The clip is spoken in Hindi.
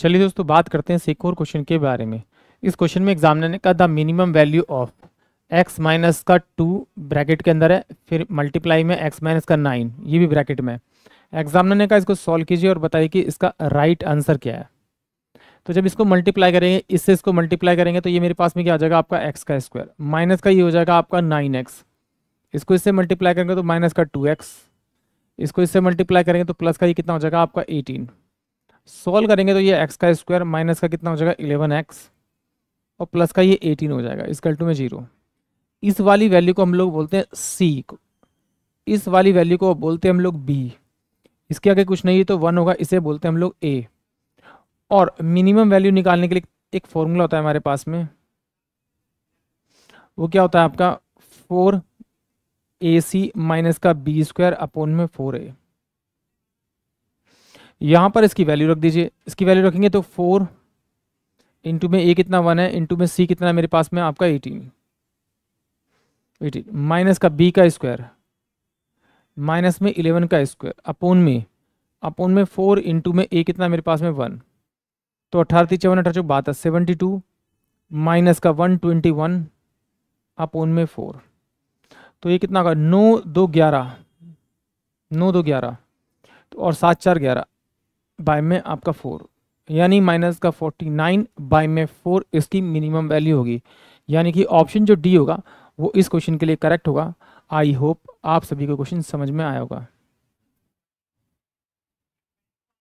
चलिए दोस्तों बात करते हैं एक और क्वेश्चन के बारे में इस क्वेश्चन में एग्जामिनर ने कहा the minimum value of x minus का टू ब्रैकेट के अंदर है फिर मल्टीप्लाई में एक्स माइनस का नाइन ये भी ब्रैकेट में है एग्जामिनर ने कहा इसको सॉल्व कीजिए और बताइए कि इसका राइट आंसर क्या है तो जब इसको मल्टीप्लाई करेंगे इससे इसको मल्टीप्लाई करेंगे तो ये मेरे पास में क्या हो जाएगा आपका एक्स का स्क्वायर माइनस का ये हो जाएगा आपका नाइन एक्स इसको इससे मल्टीप्लाई करेंगे तो माइनस का टू एक्स इसको इससे मल्टीप्लाई करेंगे तो प्लस का ये कितना हो जाएगा आपका एटीन सॉल्व करेंगे तो ये एक्स का स्क्वायर माइनस का कितना हो जाएगा इलेवन एक्स और प्लस का ये एटीन हो जाएगा इस कल्टू में जीरो इस वाली वैल्यू को हम लोग बोलते हैं सी इस वाली वैल्यू को बोलते हैं हम लोग बी इसके आगे कुछ नहीं है तो वन होगा इसे बोलते हैं हम लोग ए और मिनिमम वैल्यू निकालने के लिए एक फॉर्मूला होता है हमारे पास में वो क्या होता है आपका फोर ए सी माइनस का बी स्क्वायर अपॉन में फोर ए यहाँ पर इसकी वैल्यू रख दीजिए इसकी वैल्यू रखेंगे तो फोर इंटू में ए कितना वन है इंटू में सी कितना मेरे पास में आपका एटीन एटीन माइनस का बी का स्क्वायर माइनस में इलेवन का स्क्वायर अपोन में अपोन में फोर इंटू में ए कितना मेरे पास में वन तो अठारह चौवन अठारह बात है सेवनटी टू माइनस का वन ट्वेंटी वन अपोन में फोर तो ये कितना का नौ दो ग्यारह नौ दो ग्यारह तो और सात चार ग्यारह बाय में आपका फोर यानी माइनस का फोर्टी नाइन बाय में फोर इसकी मिनिमम वैल्यू होगी यानी कि ऑप्शन जो डी होगा वो इस क्वेश्चन के लिए करेक्ट होगा आई होप आप सभी को क्वेश्चन समझ में आया होगा